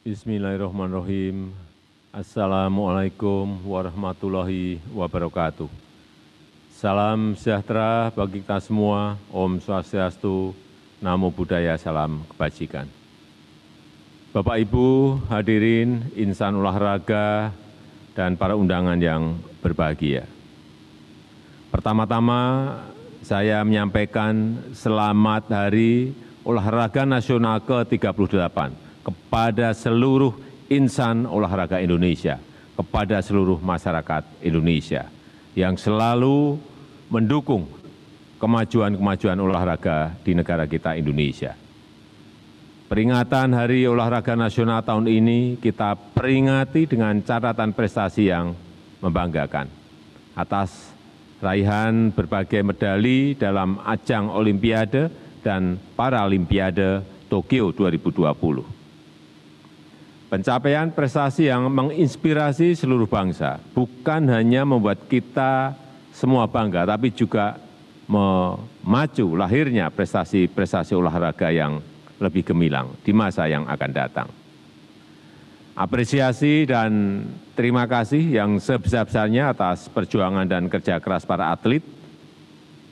Bismillahirrahmanirrahim. Assalamualaikum warahmatullahi wabarakatuh. Salam sejahtera bagi kita semua. Om Swastiastu, Namo Buddhaya, Salam Kebajikan. Bapak Ibu, hadirin, insan olahraga, dan para undangan yang berbahagia. Pertama-tama saya menyampaikan selamat Hari Olahraga Nasional ke-38 kepada seluruh insan olahraga Indonesia, kepada seluruh masyarakat Indonesia yang selalu mendukung kemajuan-kemajuan olahraga di negara kita Indonesia. Peringatan Hari Olahraga Nasional tahun ini kita peringati dengan catatan prestasi yang membanggakan atas raihan berbagai medali dalam ajang Olimpiade dan Paralimpiade Tokyo 2020 pencapaian prestasi yang menginspirasi seluruh bangsa bukan hanya membuat kita semua bangga, tapi juga memacu lahirnya prestasi-prestasi olahraga yang lebih gemilang di masa yang akan datang. Apresiasi dan terima kasih yang sebesar-besarnya atas perjuangan dan kerja keras para atlet,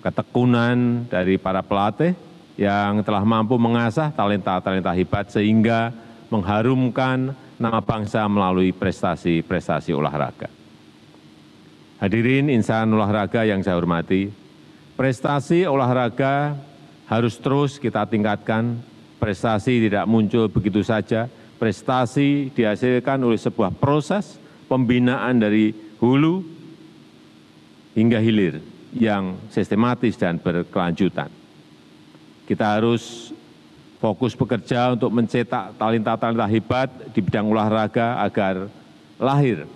ketekunan dari para pelatih yang telah mampu mengasah talenta-talenta hebat sehingga mengharumkan nama bangsa melalui prestasi-prestasi olahraga. Hadirin insan olahraga yang saya hormati, prestasi olahraga harus terus kita tingkatkan, prestasi tidak muncul begitu saja, prestasi dihasilkan oleh sebuah proses pembinaan dari hulu hingga hilir yang sistematis dan berkelanjutan. Kita harus fokus bekerja untuk mencetak talenta talenta hebat di bidang olahraga agar lahir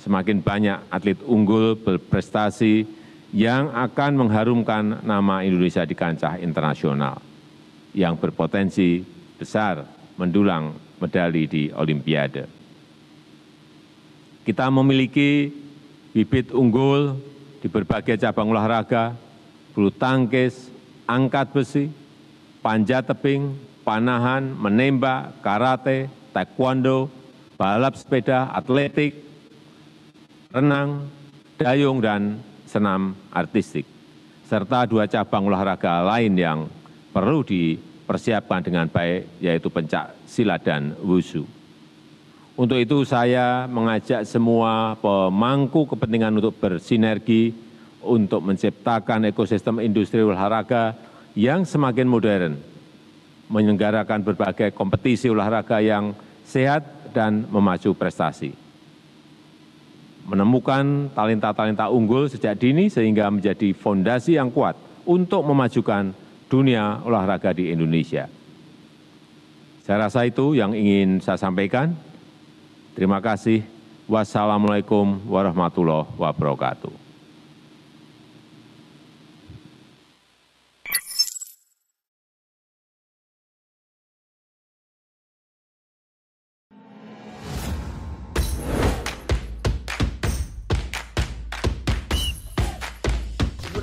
semakin banyak atlet unggul berprestasi yang akan mengharumkan nama Indonesia di kancah internasional yang berpotensi besar mendulang medali di Olimpiade. Kita memiliki bibit unggul di berbagai cabang olahraga, bulu tangkis, angkat besi, panjat tebing, panahan, menembak, karate, taekwondo, balap sepeda, atletik, renang, dayung, dan senam artistik, serta dua cabang olahraga lain yang perlu dipersiapkan dengan baik, yaitu pencak silat dan wusu. Untuk itu saya mengajak semua pemangku kepentingan untuk bersinergi untuk menciptakan ekosistem industri olahraga yang semakin modern, menyelenggarakan berbagai kompetisi olahraga yang sehat dan memacu prestasi. Menemukan talenta-talenta unggul sejak dini sehingga menjadi fondasi yang kuat untuk memajukan dunia olahraga di Indonesia. Saya rasa itu yang ingin saya sampaikan. Terima kasih. Wassalamualaikum warahmatullahi wabarakatuh.